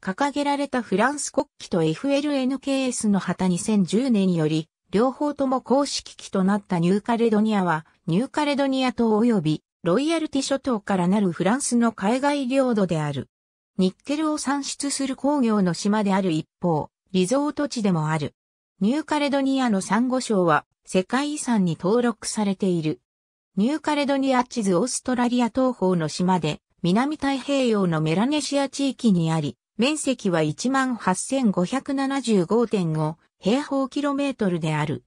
掲げられたフランス国旗と FLNKS の旗2010年より、両方とも公式旗となったニューカレドニアは、ニューカレドニア島及びロイヤルティ諸島からなるフランスの海外領土である。ニッケルを産出する工業の島である一方、リゾート地でもある。ニューカレドニアの珊瑚礁は世界遺産に登録されている。ニューカレドニア地図オーストラリア東方の島で南太平洋のメラネシア地域にあり、面積は18,575.5平方キロメートルである。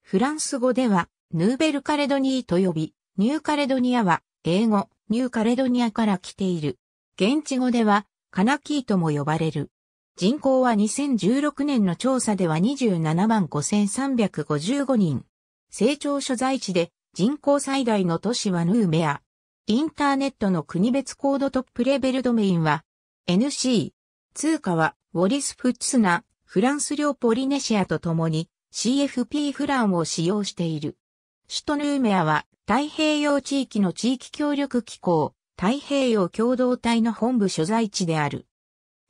フランス語では、ヌーベルカレドニーと呼び、ニューカレドニアは、英語、ニューカレドニアから来ている。現地語では、カナキーとも呼ばれる。人口は2016年の調査では27万5355人。成長所在地で人口最大の都市はヌーメア。インターネットの国別コードトップレベルドメインは NC。通貨はウォリス・フッツナ、フランス領ポリネシアと共に CFP フランを使用している。首都ヌーメアは太平洋地域の地域協力機構、太平洋共同体の本部所在地である。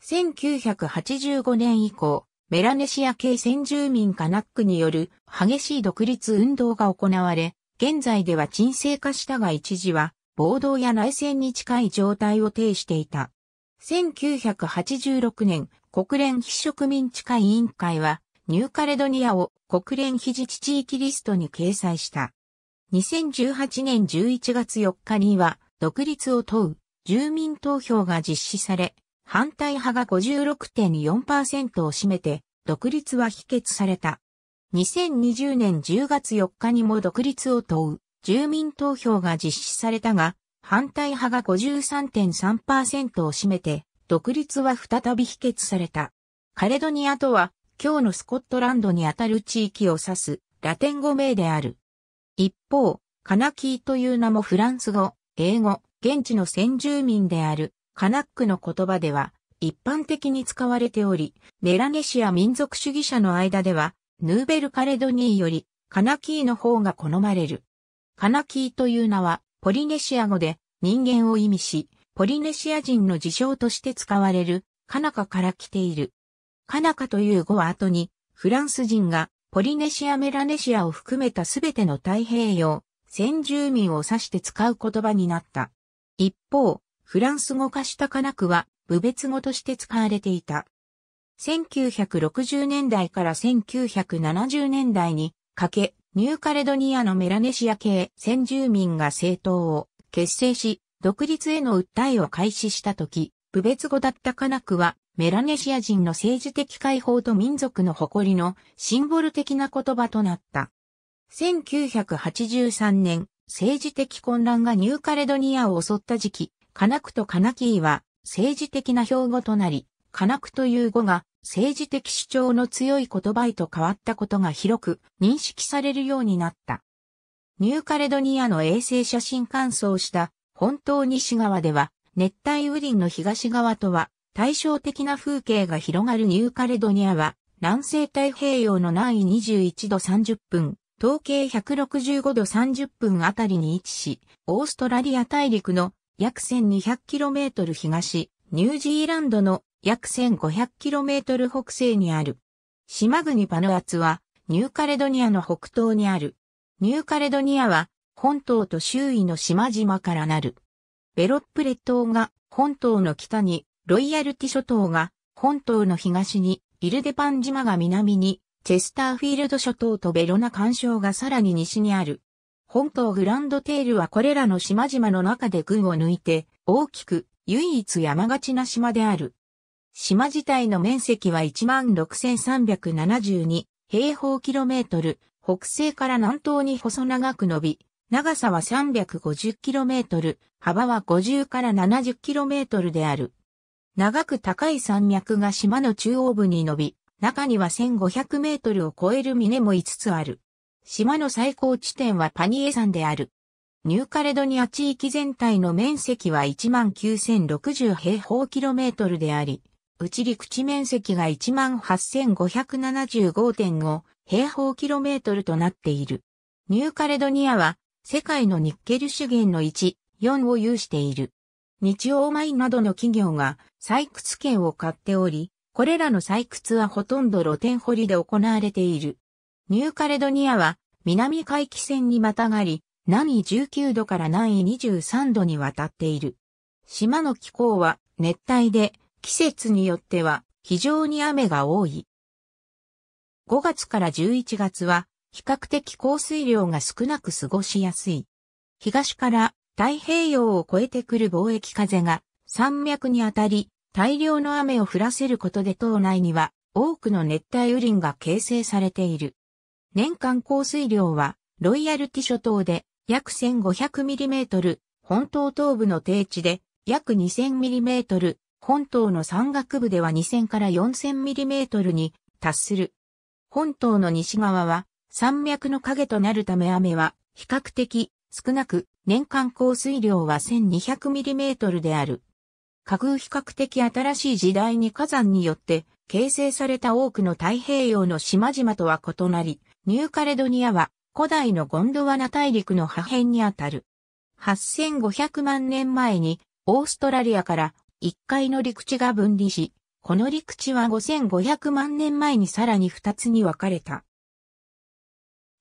1985年以降、メラネシア系先住民カナックによる激しい独立運動が行われ、現在では沈静化したが一時は暴動や内戦に近い状態を呈していた。1986年、国連非植民地化委員会は、ニューカレドニアを国連非自治地域リストに掲載した。2018年11月4日には、独立を問う住民投票が実施され、反対派が56.4%を占めて、独立は否決された。2020年10月4日にも独立を問う住民投票が実施されたが、反対派が53.3%を占めて、独立は再び否決された。カレドニアとは、今日のスコットランドにあたる地域を指すラテン語名である。一方、カナキーという名もフランス語、英語、現地の先住民であるカナックの言葉では一般的に使われており、メラネシア民族主義者の間では、ヌーベルカレドニーよりカナキーの方が好まれる。カナキーという名は、ポリネシア語で人間を意味し、ポリネシア人の自称として使われる、カナカから来ている。カナカという語は後に、フランス人がポリネシア・メラネシアを含めたすべての太平洋、先住民を指して使う言葉になった。一方、フランス語化したカナクは、部別語として使われていた。1960年代から1970年代にかけ、ニューカレドニアのメラネシア系先住民が政党を結成し、独立への訴えを開始した時、部別語だったカナクは、メラネシア人の政治的解放と民族の誇りのシンボル的な言葉となった。1983年、政治的混乱がニューカレドニアを襲った時期、カナクとカナキーは政治的な標語となり、カナクという語が政治的主張の強い言葉へと変わったことが広く認識されるようになった。ニューカレドニアの衛星写真乾燥した本島西側では熱帯雨林の東側とは対照的な風景が広がるニューカレドニアは南西太平洋の南緯21度30分、統計165度30分あたりに位置し、オーストラリア大陸の約 1200km 東、ニュージーランドの約 1500km 北西にある。島国パヌアツは、ニューカレドニアの北東にある。ニューカレドニアは、本島と周囲の島々からなる。ベロップレ島が本島の北に、ロイヤルティ諸島が本島の東に、イルデパン島が南に、チェスターフィールド諸島とベロナ干渉がさらに西にある。本島グランドテールはこれらの島々の中で群を抜いて、大きく、唯一山がちな島である。島自体の面積は16,372平方キロメートル、北西から南東に細長く伸び、長さは3 5 0トル、幅は50から7 0トルである。長く高い山脈が島の中央部に伸び、中には1 5 0 0ルを超える峰も5つある。島の最高地点はパニエ山である。ニューカレドニア地域全体の面積は19,060平方キロメートルであり、内陸地面積が18,575.5平方キロメートルとなっている。ニューカレドニアは世界のニッケル資源の1、4を有している。日曜米などの企業が採掘権を買っており、これらの採掘はほとんど露天掘りで行われている。ニューカレドニアは南海岸線にまたがり、南緯19度から南緯23度にわたっている。島の気候は熱帯で季節によっては非常に雨が多い。5月から11月は比較的降水量が少なく過ごしやすい。東から太平洋を越えてくる貿易風が山脈にあたり大量の雨を降らせることで島内には多くの熱帯雨林が形成されている。年間降水量はロイヤルティ諸島で約 1500mm、本島東部の低地で約 2000mm、本島の山岳部では2000から4 0 0 0トルに達する。本島の西側は山脈の影となるため雨は比較的少なく年間降水量は1 2 0 0トルである。架空比較的新しい時代に火山によって形成された多くの太平洋の島々とは異なり、ニューカレドニアは古代のゴンドワナ大陸の破片にあたる。8500万年前にオーストラリアから一階の陸地が分離し、この陸地は5500万年前にさらに二つに分かれた。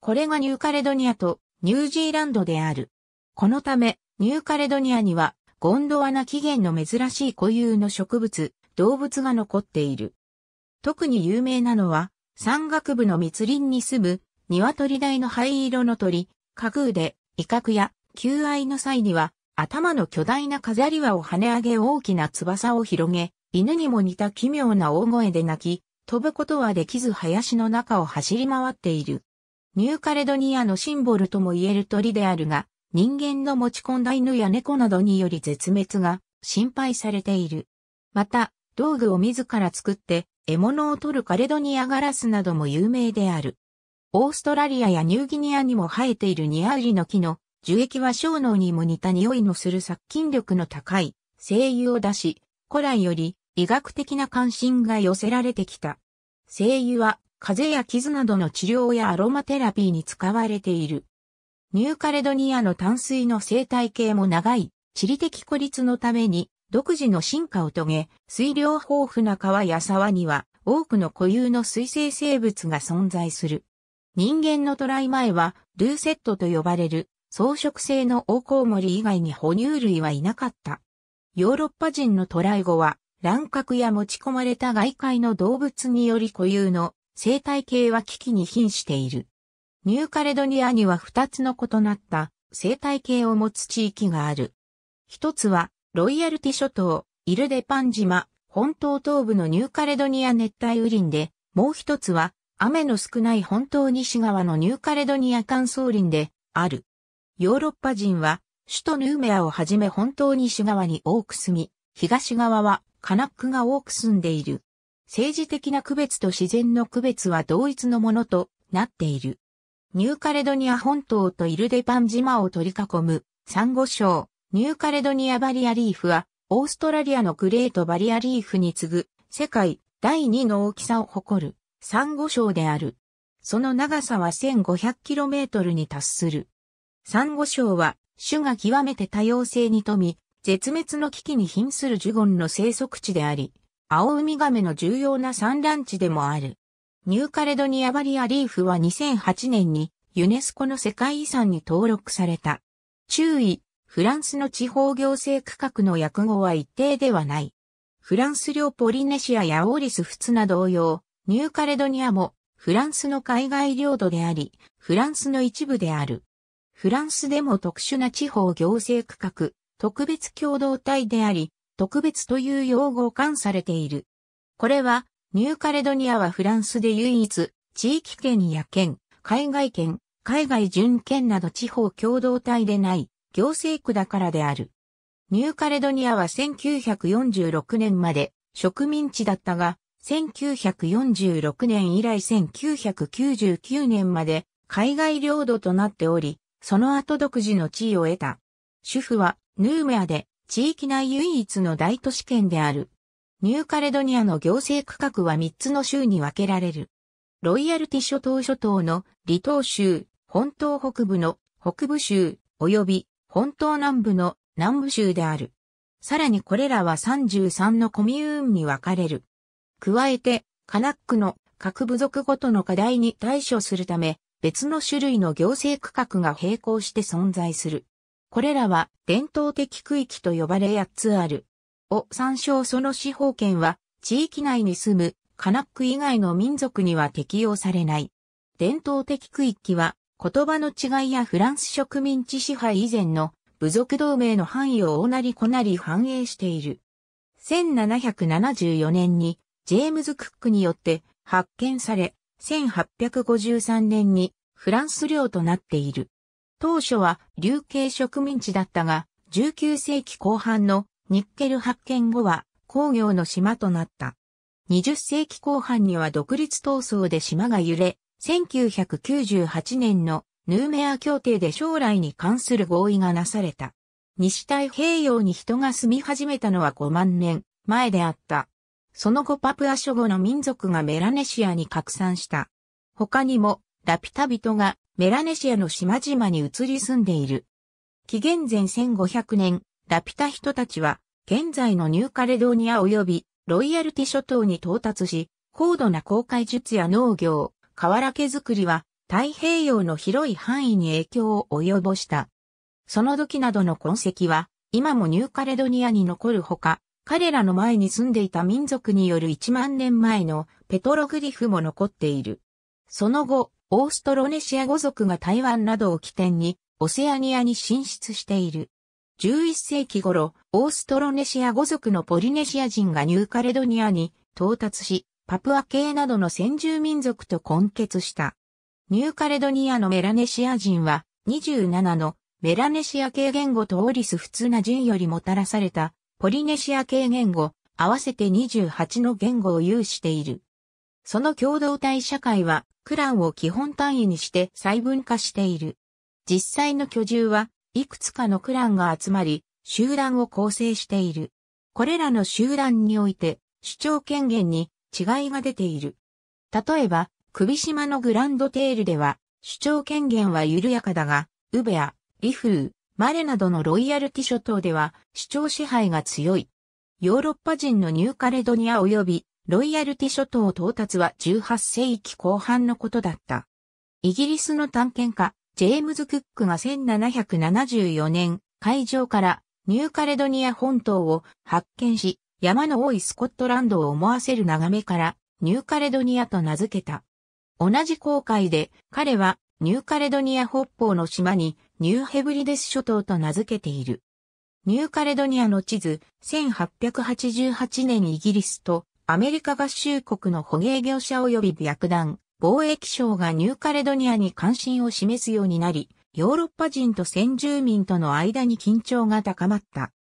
これがニューカレドニアとニュージーランドである。このため、ニューカレドニアにはゴンドワナ起源の珍しい固有の植物、動物が残っている。特に有名なのは、山岳部の密林に住む、鶏大の灰色の鳥、架空で、威嚇や、求愛の際には、頭の巨大な飾り輪を跳ね上げ大きな翼を広げ、犬にも似た奇妙な大声で鳴き、飛ぶことはできず林の中を走り回っている。ニューカレドニアのシンボルとも言える鳥であるが、人間の持ち込んだ犬や猫などにより絶滅が心配されている。また、道具を自ら作って獲物を取るカレドニアガラスなども有名である。オーストラリアやニューギニアにも生えているニアウリの木の樹液は小脳にも似た匂いのする殺菌力の高い精油を出し、古来より医学的な関心が寄せられてきた。精油は風邪や傷などの治療やアロマテラピーに使われている。ニューカレドニアの淡水の生態系も長い地理的孤立のために独自の進化を遂げ、水量豊富な川や沢には多くの固有の水生生物が存在する。人間の渡来前はルーセットと呼ばれる草食性のオオコウモリ以外に哺乳類はいなかった。ヨーロッパ人の渡来後は、乱獲や持ち込まれた外界の動物により固有の生態系は危機に瀕している。ニューカレドニアには2つの異なった生態系を持つ地域がある。一つは、ロイヤルティ諸島、イルデパン島、本島東部のニューカレドニア熱帯雨林で、もう一つは、雨の少ない本島西側のニューカレドニア乾燥林で、ある。ヨーロッパ人は、首都ヌーメアをはじめ本当に西側に多く住み、東側はカナックが多く住んでいる。政治的な区別と自然の区別は同一のものとなっている。ニューカレドニア本島とイルデパン島を取り囲むサンゴ礁、ニューカレドニアバリアリーフは、オーストラリアのグレートバリアリーフに次ぐ世界第2の大きさを誇るサンゴ礁である。その長さは 1500km に達する。サンゴ礁は種が極めて多様性に富み、絶滅の危機に瀕するジュゴンの生息地であり、青ウミガメの重要な産卵地でもある。ニューカレドニアバリアリーフは2008年にユネスコの世界遺産に登録された。注意、フランスの地方行政区画の訳語は一定ではない。フランス領ポリネシアやオーリスフツナ同様、ニューカレドニアもフランスの海外領土であり、フランスの一部である。フランスでも特殊な地方行政区画、特別共同体であり、特別という用語を冠されている。これは、ニューカレドニアはフランスで唯一、地域圏や県、海外圏、海外準県など地方共同体でない、行政区だからである。ニューカレドニアは1946年まで植民地だったが、1946年以来1999年まで海外領土となっており、その後独自の地位を得た。主婦はヌーメアで地域内唯一の大都市圏である。ニューカレドニアの行政区画は3つの州に分けられる。ロイヤルティ諸島諸島の離島州、本島北部の北部州、及び本島南部の南部州である。さらにこれらは33のコミューンに分かれる。加えて、カナックの各部族ごとの課題に対処するため、別の種類の行政区画が並行して存在する。これらは伝統的区域と呼ばれ8つある。を参照その司法権は地域内に住むカナック以外の民族には適用されない。伝統的区域は言葉の違いやフランス植民地支配以前の部族同盟の範囲を大なりこなり反映している。1774年にジェームズ・クックによって発見され、1853年にフランス領となっている。当初は流刑植民地だったが、19世紀後半のニッケル発見後は工業の島となった。20世紀後半には独立闘争で島が揺れ、1998年のヌーメア協定で将来に関する合意がなされた。西太平洋に人が住み始めたのは5万年前であった。その後パプア諸語の民族がメラネシアに拡散した。他にも、ラピタ人がメラネシアの島々に移り住んでいる。紀元前1500年、ラピタ人たちは、現在のニューカレドニア及びロイヤルティ諸島に到達し、高度な航海術や農業、瓦家作りは太平洋の広い範囲に影響を及ぼした。その時などの痕跡は、今もニューカレドニアに残るほか、彼らの前に住んでいた民族による1万年前のペトログリフも残っている。その後、オーストロネシア語族が台湾などを起点に、オセアニアに進出している。11世紀頃、オーストロネシア語族のポリネシア人がニューカレドニアに到達し、パプア系などの先住民族と混血した。ニューカレドニアのメラネシア人は27のメラネシア系言語とオリス普通な人よりもたらされたポリネシア系言語、合わせて28の言語を有している。その共同体社会は、クランを基本単位にして細分化している。実際の居住はいくつかのクランが集まり、集団を構成している。これらの集団において主張権限に違いが出ている。例えば、首島のグランドテールでは主張権限は緩やかだが、ウベア、リフル、マレなどのロイヤルティ諸島では主張支配が強い。ヨーロッパ人のニューカレドニア及びロイヤルティ諸島到達は18世紀後半のことだった。イギリスの探検家、ジェームズ・クックが1774年、海上からニューカレドニア本島を発見し、山の多いスコットランドを思わせる眺めから、ニューカレドニアと名付けた。同じ航海で、彼はニューカレドニア北方の島にニューヘブリデス諸島と名付けている。ニューカレドニアの地図、1888年イギリスとアメリカ合衆国の捕鯨業者及び白弾、貿易商がニューカレドニアに関心を示すようになり、ヨーロッパ人と先住民との間に緊張が高まった。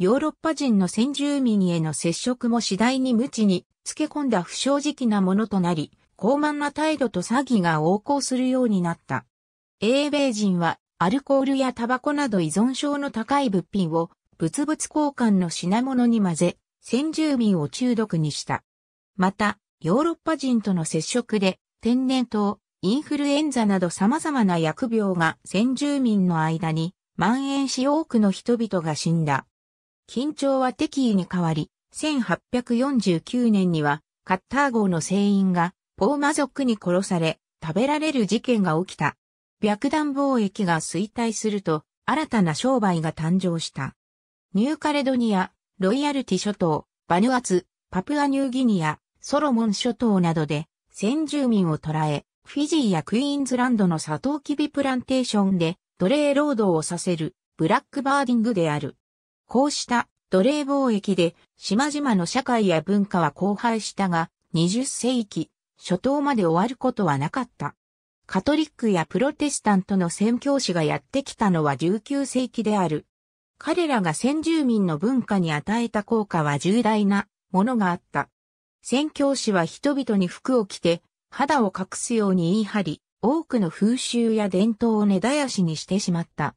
ヨーロッパ人の先住民への接触も次第に無知につけ込んだ不正直なものとなり、傲慢な態度と詐欺が横行するようになった。英米人はアルコールやタバコなど依存症の高い物品を物々交換の品物に混ぜ、先住民を中毒にした。また、ヨーロッパ人との接触で天然痘、インフルエンザなど様々な薬病が先住民の間に蔓延し多くの人々が死んだ。緊張は敵意に変わり、1849年にはカッター号の船員がポーマ族に殺され、食べられる事件が起きた。白弾貿易が衰退すると、新たな商売が誕生した。ニューカレドニア、ロイヤルティ諸島、バヌアツ、パプアニューギニア、ソロモン諸島などで、先住民を捕らえ、フィジーやクイーンズランドのサトウキビプランテーションで奴隷労働をさせるブラックバーディングである。こうした奴隷貿易で島々の社会や文化は荒廃したが、20世紀、初頭まで終わることはなかった。カトリックやプロテスタントの宣教師がやってきたのは19世紀である。彼らが先住民の文化に与えた効果は重大なものがあった。宣教師は人々に服を着て、肌を隠すように言い張り、多くの風習や伝統を根絶やしにしてしまった。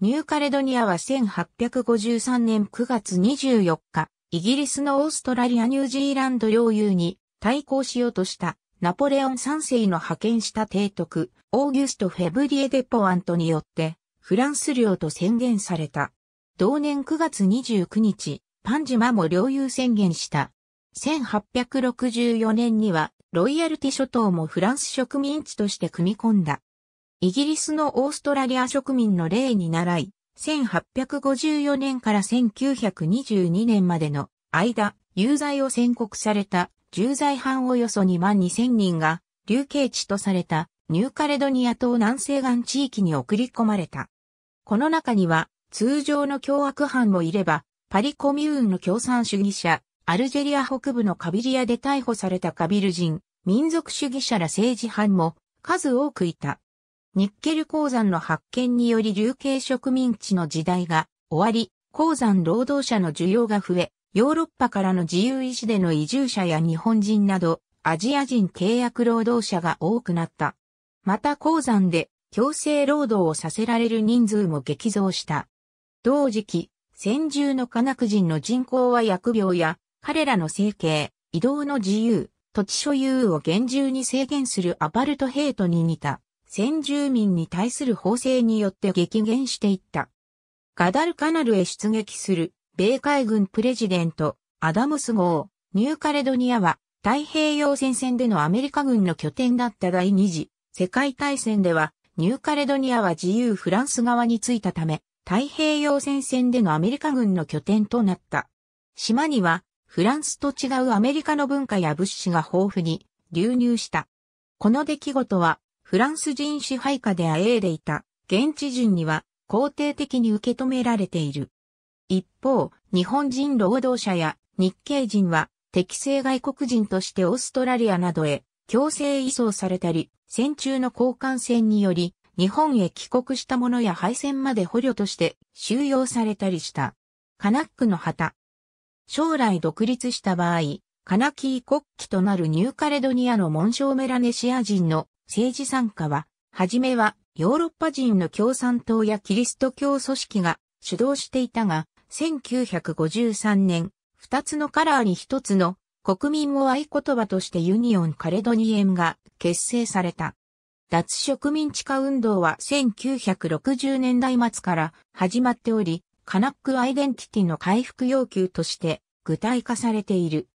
ニューカレドニアは1853年9月24日、イギリスのオーストラリア・ニュージーランド領有に対抗しようとしたナポレオン3世の派遣した提督、オーギュスト・フェブリエ・デ・ポアントによって、フランス領と宣言された。同年9月29日、パンジマも領有宣言した。1864年には、ロイヤルティ諸島もフランス植民地として組み込んだ。イギリスのオーストラリア植民の例に倣い、1854年から1922年までの間、有罪を宣告された重罪犯およそ2万2000人が、流刑地とされたニューカレドニア島南西岸地域に送り込まれた。この中には、通常の凶悪犯もいれば、パリコミューンの共産主義者、アルジェリア北部のカビリアで逮捕されたカビル人、民族主義者ら政治犯も数多くいた。ニッケル鉱山の発見により流刑植民地の時代が終わり、鉱山労働者の需要が増え、ヨーロッパからの自由意志での移住者や日本人など、アジア人契約労働者が多くなった。また鉱山で強制労働をさせられる人数も激増した。同時期、先住のカナク人の人口は疫病や、彼らの生計、移動の自由、土地所有を厳重に制限するアパルトヘイトに似た、先住民に対する法制によって激減していった。ガダルカナルへ出撃する米海軍プレジデント、アダムス号、ニューカレドニアは、太平洋戦線でのアメリカ軍の拠点だった第二次世界大戦では、ニューカレドニアは自由フランス側についたため、太平洋戦線でのアメリカ軍の拠点となった。島には、フランスと違うアメリカの文化や物資が豊富に流入した。この出来事は、フランス人支配下であえいでいた、現地人には肯定的に受け止められている。一方、日本人労働者や日系人は適正外国人としてオーストラリアなどへ強制移送されたり、戦中の交換戦により日本へ帰国した者や敗戦まで捕虜として収容されたりした。カナックの旗。将来独立した場合、カナキー国旗となるニューカレドニアの紋章メラネシア人の政治参加は、はじめはヨーロッパ人の共産党やキリスト教組織が主導していたが、1953年、二つのカラーに一つの国民を合言葉としてユニオン・カレドニエンが結成された。脱植民地化運動は1960年代末から始まっており、カナックアイデンティティの回復要求として具体化されている。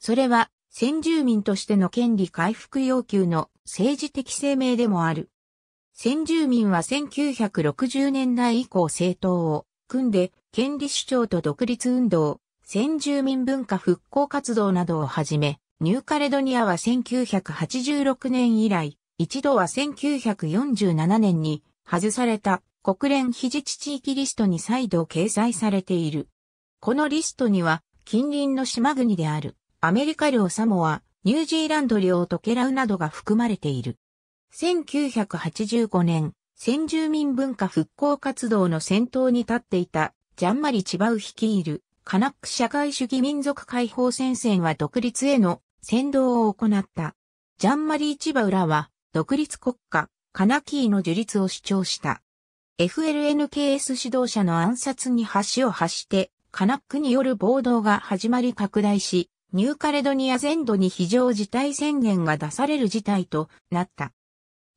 それは先住民としての権利回復要求の政治的声明でもある。先住民は1960年代以降政党を組んで、権利主張と独立運動、先住民文化復興活動などをはじめ、ニューカレドニアは1986年以来、一度は1947年に外された国連非自治地域リストに再度掲載されている。このリストには近隣の島国であるアメリカ領サモア、ニュージーランド領トケラウなどが含まれている。1985年、先住民文化復興活動の先頭に立っていた、ジャンマリ・チバウ率いる、カナック社会主義民族解放戦線は独立への先導を行った。ジャンマリチバウらは、独立国家、カナキーの樹立を主張した。FLNKS 指導者の暗殺に橋を発して、カナックによる暴動が始まり拡大し、ニューカレドニア全土に非常事態宣言が出される事態となった。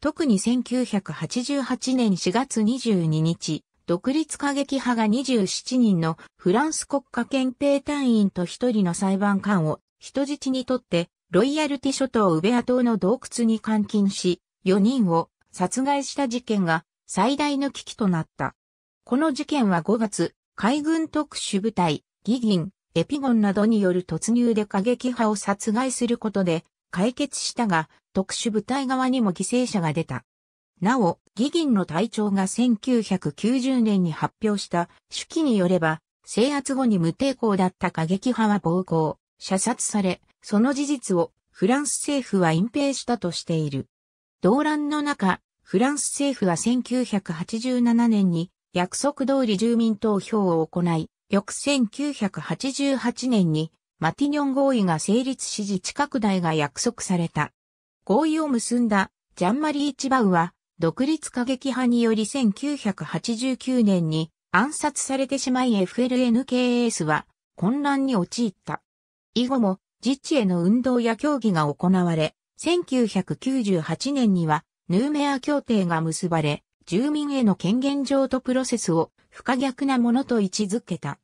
特に1988年4月22日、独立過激派が27人のフランス国家憲兵隊員と1人の裁判官を人質にとってロイヤルティ諸島ウベア島の洞窟に監禁し、4人を殺害した事件が最大の危機となった。この事件は5月、海軍特殊部隊、ギギン、エピゴンなどによる突入で過激派を殺害することで解決したが、特殊部隊側にも犠牲者が出た。なお、議員の隊長が1990年に発表した手記によれば、制圧後に無抵抗だった過激派は暴行、射殺され、その事実をフランス政府は隠蔽したとしている。動乱の中、フランス政府は1987年に約束通り住民投票を行い、翌1988年にマティニョン合意が成立し自治拡大が約束された。合意を結んだジャンマリー・チバウは独立過激派により1989年に暗殺されてしまい FLNKS は混乱に陥った。以後も自治への運動や協議が行われ、1998年にはヌーメア協定が結ばれ、住民への権限上とプロセスを不可逆なものと位置づけた。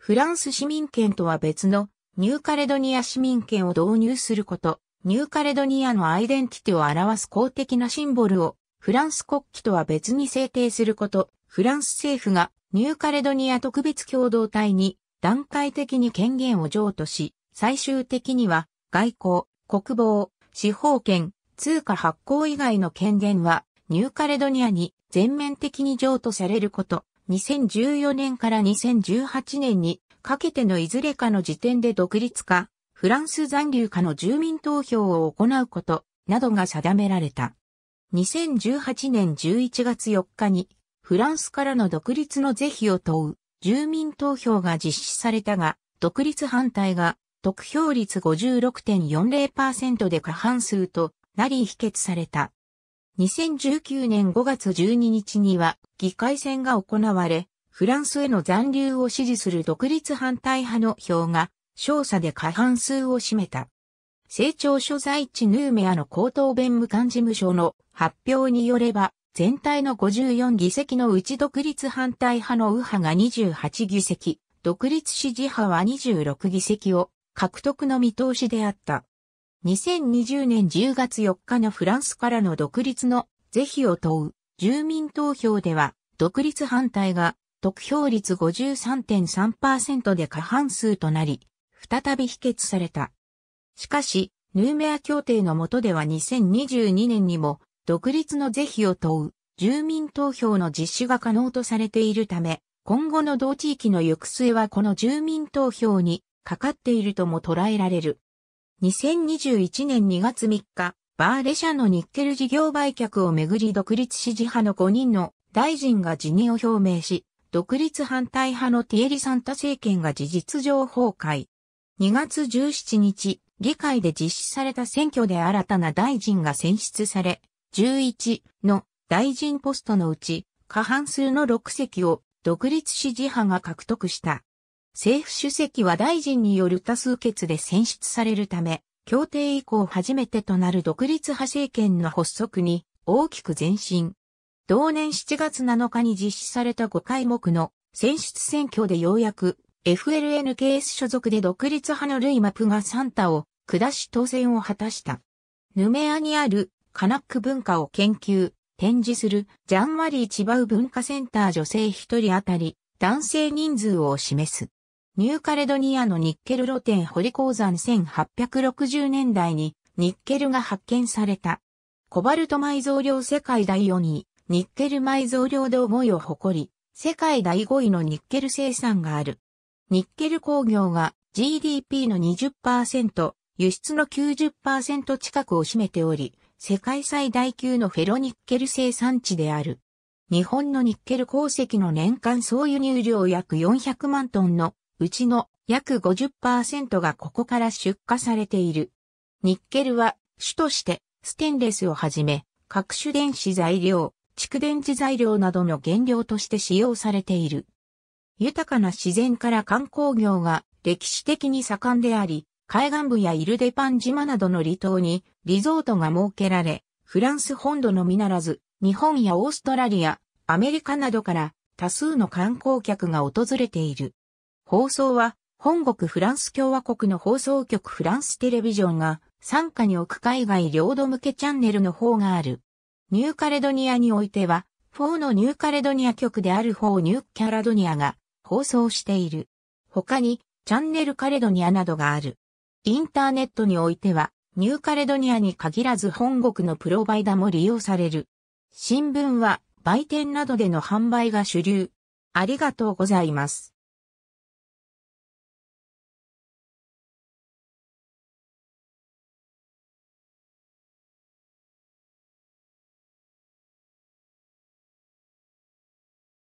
フランス市民権とは別のニューカレドニア市民権を導入すること、ニューカレドニアのアイデンティティを表す公的なシンボルをフランス国旗とは別に制定すること、フランス政府がニューカレドニア特別共同体に段階的に権限を譲渡し、最終的には外交、国防、司法権、通貨発行以外の権限はニューカレドニアに全面的に譲渡されること、2014年から2018年にかけてのいずれかの時点で独立か、フランス残留かの住民投票を行うこと、などが定められた。2018年11月4日に、フランスからの独立の是非を問う住民投票が実施されたが、独立反対が得票率56.40%で過半数となり否決された。2019年5月12日には議会選が行われ、フランスへの残留を支持する独立反対派の票が少佐で過半数を占めた。成長所在地ヌーメアの高等弁務官事務所の発表によれば、全体の54議席のうち独立反対派の右派が28議席、独立支持派は26議席を獲得の見通しであった。2020年10月4日のフランスからの独立の是非を問う住民投票では独立反対が得票率53.3%で過半数となり、再び否決された。しかし、ヌーメア協定の下では2022年にも独立の是非を問う住民投票の実施が可能とされているため、今後の同地域の行く末はこの住民投票にかかっているとも捉えられる。2021年2月3日、バーレ社のニッケル事業売却をめぐり独立支持派の5人の大臣が辞任を表明し、独立反対派のティエリ・サンタ政権が事実上崩壊。2月17日、議会で実施された選挙で新たな大臣が選出され、11の大臣ポストのうち過半数の6席を独立支持派が獲得した。政府主席は大臣による多数決で選出されるため、協定以降初めてとなる独立派政権の発足に大きく前進。同年7月7日に実施された5回目の選出選挙でようやく FLNKS 所属で独立派のルイマプがサンタを下し当選を果たした。ヌメアにあるカナック文化を研究、展示するジャンワリー・チバウ文化センター女性一人当たり男性人数を示す。ニューカレドニアのニッケル露天堀鉱山1860年代にニッケルが発見された。コバルト埋蔵量世界第4位、ニッケル埋蔵量同5位を誇り、世界第5位のニッケル生産がある。ニッケル工業が GDP の20%、輸出の90%近くを占めており、世界最大級のフェロニッケル生産地である。日本のニッケル鉱石の年間総輸入量約400万トンのうちの約50%がここから出荷されている。ニッケルは主としてステンレスをはじめ各種電子材料、蓄電池材料などの原料として使用されている。豊かな自然から観光業が歴史的に盛んであり、海岸部やイルデパン島などの離島にリゾートが設けられ、フランス本土のみならず、日本やオーストラリア、アメリカなどから多数の観光客が訪れている。放送は、本国フランス共和国の放送局フランステレビジョンが、参加に置く海外領土向けチャンネルの方がある。ニューカレドニアにおいては、4のニューカレドニア局である方ニューキャラドニアが放送している。他に、チャンネルカレドニアなどがある。インターネットにおいては、ニューカレドニアに限らず本国のプロバイダも利用される。新聞は売店などでの販売が主流。ありがとうございます。